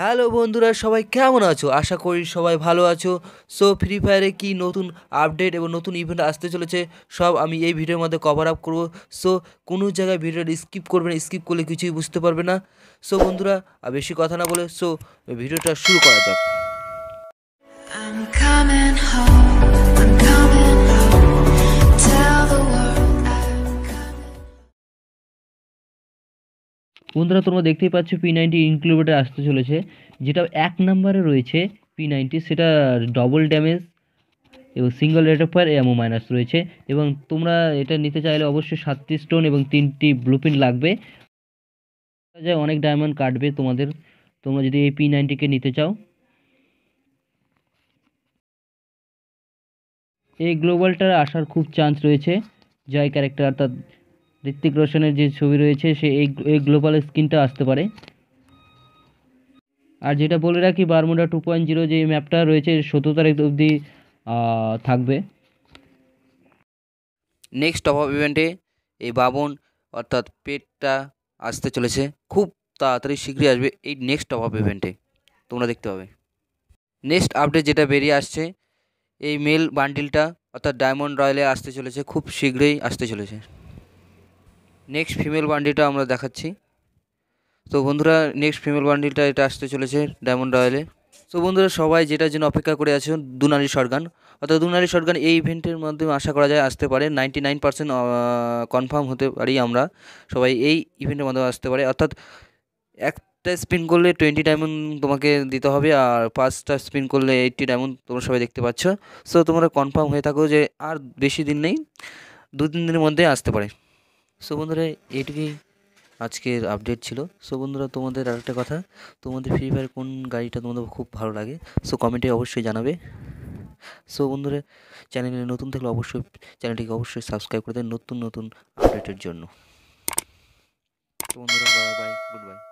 hello বন্ধুরা সবাই কেমন আছো আশা করি সবাই ভালো আছো সো ফ্রি ফায়ারে কি নতুন আপডেট এবং নতুন ইভেন্ট আসতে চলেছে সব আমি এই ভিডিওর মধ্যে কভার আপ করবো সো কোনো জায়গায় ভিডিওটা স্কিপ করবে না স্কিপ করলে কিছুই বুঝতে পারবে না সো বন্ধুরা আর বেশি কথা না বলে সো ভিডিওটা শুরু করা যাক বন্ধুরা তোমরা দেখতেই পাচ্ছ পি নাইনটি ইনক্লুবেটার আসতে চলেছে যেটা এক নম্বরে রয়েছে পি নাইনটি সেটা ডবল ড্যামেজ এবং single rate of fire MO minus রয়েছে এবং তোমরা এটা নিতে চাইলে অবশ্যই সাতটি স্টোন এবং তিনটি ব্লুপিন লাগবে যায় অনেক ডায়মন্ড কাটবে তোমাদের তোমরা যদি এই পি নাইনটিকে নিতে চাও এই গ্লোবালটার আসার খুব চান্স রয়েছে যাই ক্যারেক্টার অর্থাৎ ঋত্বিক রোশনের যে ছবি রয়েছে সে এই এই গ্লোবাল স্ক্রিনটা আসতে পারে আর যেটা বলে রাখি বারমুডা টু পয়েন্ট জিরো যে ম্যাপটা রয়েছে সতেরো তারিখ অবধি থাকবে নেক্সট টপ অফ ইভেন্টে এই বাবন অর্থাৎ পেটটা আসতে চলেছে খুব তাড়াতাড়ি শীঘ্রই আসবে এই নেক্সট অফ অফ ইভেন্টে তোমরা দেখতে পাবে নেক্সট আপডেট যেটা বেরিয়ে আসছে এই মেল বান্ডিলটা অর্থাৎ ডায়মন্ড রয়্যালে আসতে চলেছে খুব শীঘ্রই আসতে চলেছে নেক্সট ফিমেল বান্ডিটা আমরা দেখাচ্ছি তো বন্ধুরা নেক্সট ফিমেল বান্ডিলটা এটা আসতে চলেছে ডায়মন্ড রয়্যালে তো বন্ধুরা সবাই যেটার জন্য অপেক্ষা করে আছে দুনারী সরগান অর্থাৎ দুনারি সরগান এই ইভেন্টের মাধ্যমে আশা করা যায় আসতে পারে নাইনটি নাইন পার্সেন্ট কনফার্ম হতে পারি আমরা সবাই এই ইভেন্টের মাধ্যমে আসতে পারে অর্থাৎ একটা স্পিন করলে টোয়েন্টি ডায়মন্ড তোমাকে দিতে হবে আর পাঁচটা স্পিন করলে এইটটি ডায়মন্ড তোমরা সবাই দেখতে পাচ্ছ সো তোমরা কনফার্ম হয়ে থাকো যে আর বেশি দিন নেই দু তিন দিনের মধ্যে আসতে পারে সো বন্ধুরা এটুকুই আজকের আপডেট ছিল সো বন্ধুরা তোমাদের একটা কথা তোমাদের ফ্রি ফায়ার কোন গাড়িটা তোমাদের খুব ভালো লাগে সো কমেন্টে অবশ্যই জানাবে সো বন্ধুরা চ্যানেলে নতুন থাকলে অবশ্যই চ্যানেলটিকে অবশ্যই সাবস্ক্রাইব করে দেয় নতুন নতুন আপডেটের জন্য তো বন্ধুরা বাই বাই গুড বাই